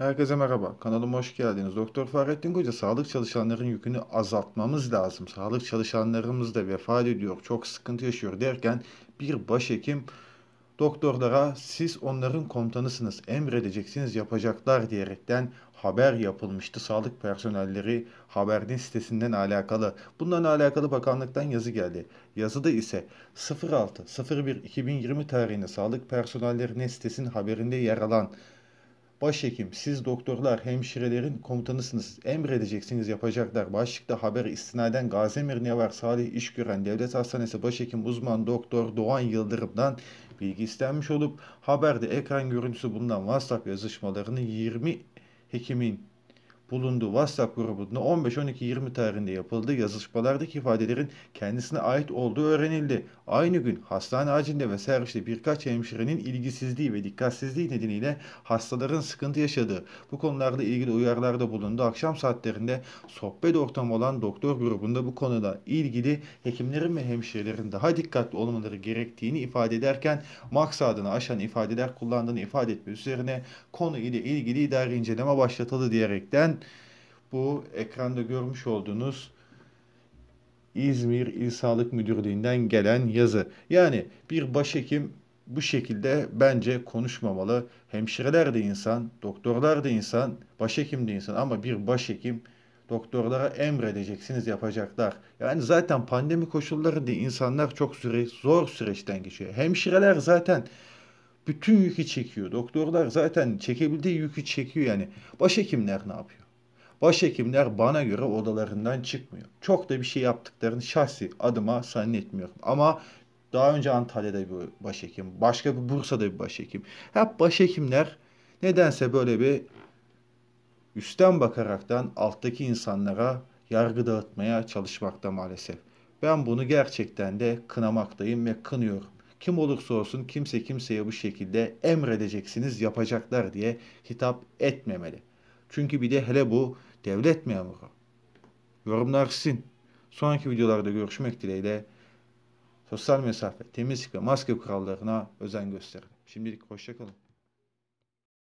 Herkese merhaba. Kanalıma hoş geldiniz. Doktor Fahrettin Koca sağlık çalışanların yükünü azaltmamız lazım. Sağlık çalışanlarımız da vefat ediyor, çok sıkıntı yaşıyor derken bir başhekim doktorlara siz onların komutanısınız, emredeceksiniz, yapacaklar diyerekten haber yapılmıştı. Sağlık personelleri haberin sitesinden alakalı. Bundan alakalı bakanlıktan yazı geldi. Yazıda ise 06-01-2020 tarihinde sağlık personellerinin sitesinin haberinde yer alan Başhekim, siz doktorlar, hemşirelerin komutanısınız, emredeceksiniz yapacaklar. Başlıkta haber istinaden Gazemir Nevar Salih İşgören Devlet Hastanesi Başhekim Uzman Doktor Doğan Yıldırım'dan bilgi istenmiş olup haberde ekran görüntüsü bulunan WhatsApp yazışmalarını 20 hekimin bulunduğu WhatsApp grubunda 15-12-20 tarihinde yapıldı. Yazışmalardaki ifadelerin kendisine ait olduğu öğrenildi. Aynı gün hastane acilinde ve serviste birkaç hemşirenin ilgisizliği ve dikkatsizliği nedeniyle hastaların sıkıntı yaşadığı bu konularla ilgili uyarılarda bulundu. Akşam saatlerinde sohbet ortamı olan doktor grubunda bu konuda ilgili hekimlerin ve hemşirelerin daha dikkatli olmaları gerektiğini ifade ederken maksadını aşan ifadeler kullandığını ifade etme üzerine konu ile ilgili idari inceleme başlatıldı diyerekten bu ekranda görmüş olduğunuz İzmir İl Sağlık Müdürlüğü'nden gelen yazı. Yani bir başhekim bu şekilde bence konuşmamalı. Hemşireler de insan, doktorlar da insan, başhekim de insan ama bir başhekim doktorlara emredeceksiniz yapacaklar. Yani zaten pandemi koşullarında insanlar çok süre, zor süreçten geçiyor. Hemşireler zaten bütün yükü çekiyor. Doktorlar zaten çekebildiği yükü çekiyor yani. Başhekimler ne yapıyor? Başhekimler bana göre odalarından çıkmıyor. Çok da bir şey yaptıklarını şahsi adıma zannetmiyorum. Ama daha önce Antalya'da bir başhekim, başka bir Bursa'da bir başhekim. Hep başhekimler nedense böyle bir üstten bakaraktan alttaki insanlara yargı dağıtmaya çalışmakta maalesef. Ben bunu gerçekten de kınamaktayım ve kınıyorum. Kim olursa olsun kimse kimseye bu şekilde emredeceksiniz yapacaklar diye hitap etmemeli. Çünkü bir de hele bu devlet memuru. Yorumlar sizin. Sonraki videolarda görüşmek dileğiyle sosyal mesafe, temizlik ve maske kurallarına özen gösterin. Şimdilik hoşçakalın.